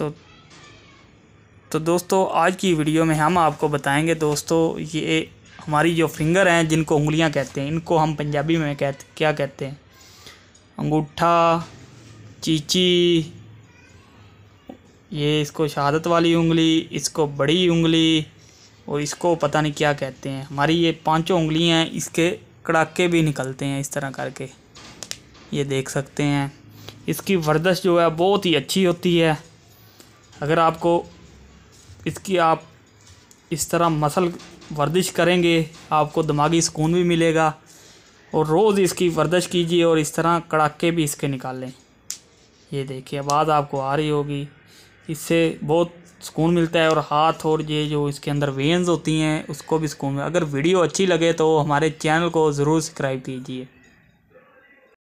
तो तो दोस्तों आज की वीडियो में हम आपको बताएंगे दोस्तों ये हमारी जो फिंगर हैं जिनको उंगलियां कहते हैं इनको हम पंजाबी में कहते क्या कहते हैं अंगूठा चीची ये इसको शहादत वाली उंगली इसको बड़ी उंगली और इसको पता नहीं क्या कहते हैं हमारी ये पांचों उंगलियां हैं इसके कड़ाके भी निकलते हैं इस तरह करके ये देख सकते हैं इसकी वर्दश जो है बहुत ही अच्छी होती है अगर आपको इसकी आप इस तरह मसल वर्जिश करेंगे आपको दिमागी सुकून भी मिलेगा और रोज़ इसकी वर्जिश कीजिए और इस तरह कड़ाके भी इसके निकाल लें ये देखिए आवाज़ आपको आ रही होगी इससे बहुत सुकून मिलता है और हाथ और ये जो इसके अंदर वेंस होती हैं उसको भी सुकून अगर वीडियो अच्छी लगे तो हमारे चैनल को ज़रूर सब्सक्राइब कीजिए